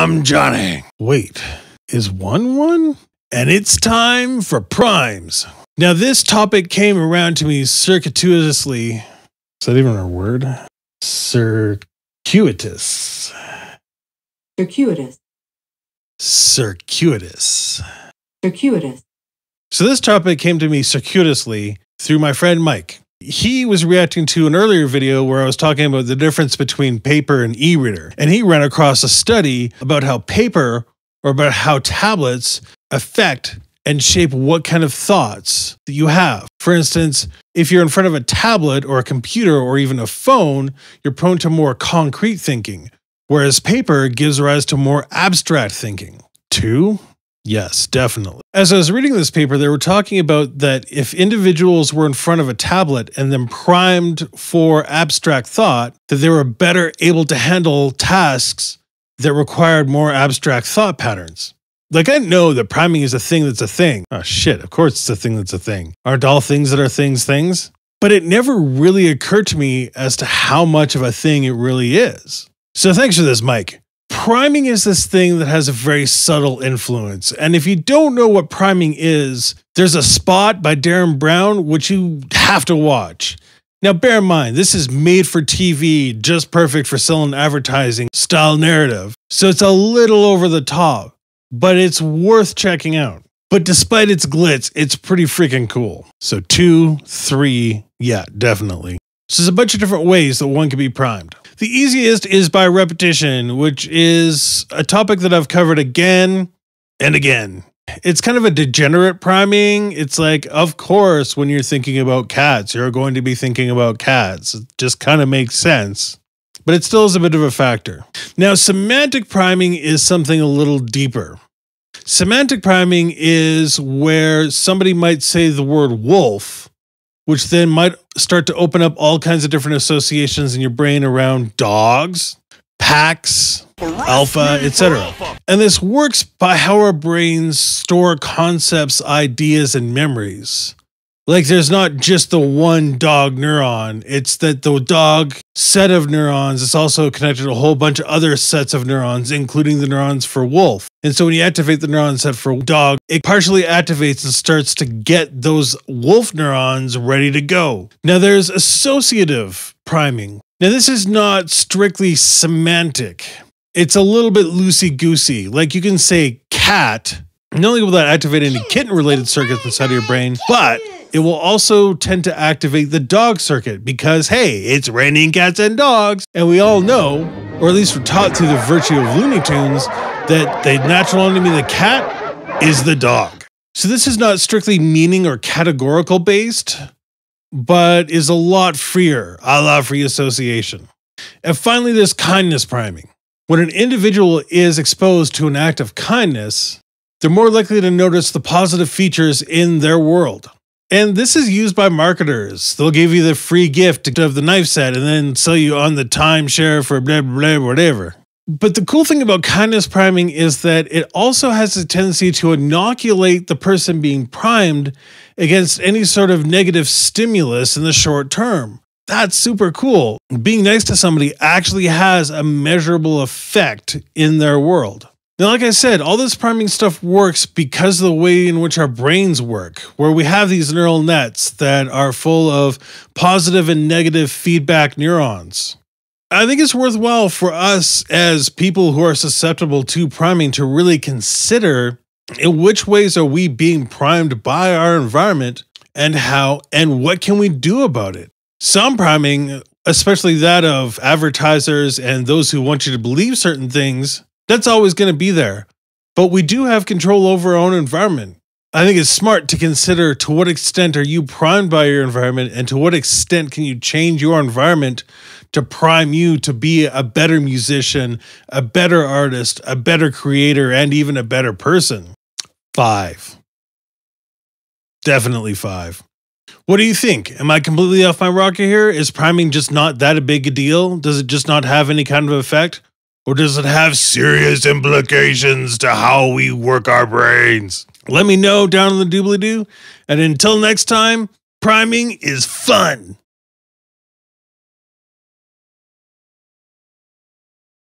I'm Johnny. Wait, is 1 1? And it's time for primes. Now, this topic came around to me circuitously. Is that even a word? Circuitous. Circuitous. Circuitous. Circuitous. So, this topic came to me circuitously through my friend Mike. He was reacting to an earlier video where I was talking about the difference between paper and e reader. And he ran across a study about how paper or about how tablets affect and shape what kind of thoughts that you have. For instance, if you're in front of a tablet or a computer or even a phone, you're prone to more concrete thinking, whereas paper gives rise to more abstract thinking. Two, Yes, definitely. As I was reading this paper, they were talking about that if individuals were in front of a tablet and then primed for abstract thought, that they were better able to handle tasks that required more abstract thought patterns. Like, I know that priming is a thing that's a thing. Oh, shit, of course it's a thing that's a thing. Aren't all things that are things things? But it never really occurred to me as to how much of a thing it really is. So thanks for this, Mike priming is this thing that has a very subtle influence. And if you don't know what priming is, there's a spot by Darren Brown which you have to watch. Now, bear in mind, this is made for TV, just perfect for selling advertising style narrative. So it's a little over the top, but it's worth checking out. But despite its glitz, it's pretty freaking cool. So, two, three, yeah, definitely. So, there's a bunch of different ways that one can be primed. The easiest is by repetition, which is a topic that I've covered again and again. It's kind of a degenerate priming. It's like, of course, when you're thinking about cats, you're going to be thinking about cats. It just kind of makes sense but it still is a bit of a factor. Now, semantic priming is something a little deeper. Semantic priming is where somebody might say the word wolf, which then might start to open up all kinds of different associations in your brain around dogs, packs, alpha, etc. And this works by how our brains store concepts, ideas, and memories. Like there's not just the one dog neuron. It's that the dog set of neurons is also connected to a whole bunch of other sets of neurons, including the neurons for wolf. And so when you activate the neuron set for dog, it partially activates and starts to get those wolf neurons ready to go. Now there's associative priming. Now this is not strictly semantic. It's a little bit loosey goosey. Like you can say cat, not only will that activate any kitten related circuits inside of your brain, but it will also tend to activate the dog circuit because, hey, it's raining cats and dogs. And we all know, or at least we're taught through the virtue of Looney Tunes, that the natural enemy of the cat is the dog. So this is not strictly meaning or categorical based, but is a lot freer, a la free association. And finally, there's kindness priming. When an individual is exposed to an act of kindness, they're more likely to notice the positive features in their world. And this is used by marketers. They'll give you the free gift of the knife set and then sell you on the timeshare for blah, blah, blah, whatever. But the cool thing about kindness priming is that it also has a tendency to inoculate the person being primed against any sort of negative stimulus in the short term. That's super cool. Being nice to somebody actually has a measurable effect in their world. Now, like I said, all this priming stuff works because of the way in which our brains work, where we have these neural nets that are full of positive and negative feedback neurons. I think it's worthwhile for us as people who are susceptible to priming to really consider in which ways are we being primed by our environment and how and what can we do about it. Some priming, especially that of advertisers and those who want you to believe certain things, that's always going to be there. But we do have control over our own environment. I think it's smart to consider to what extent are you primed by your environment and to what extent can you change your environment to prime you to be a better musician, a better artist, a better creator, and even a better person. Five. Definitely five. What do you think? Am I completely off my rocker here? Is priming just not that a big a deal? Does it just not have any kind of effect? Or does it have serious implications to how we work our brains? Let me know down in the doobly doo. And until next time, priming is fun.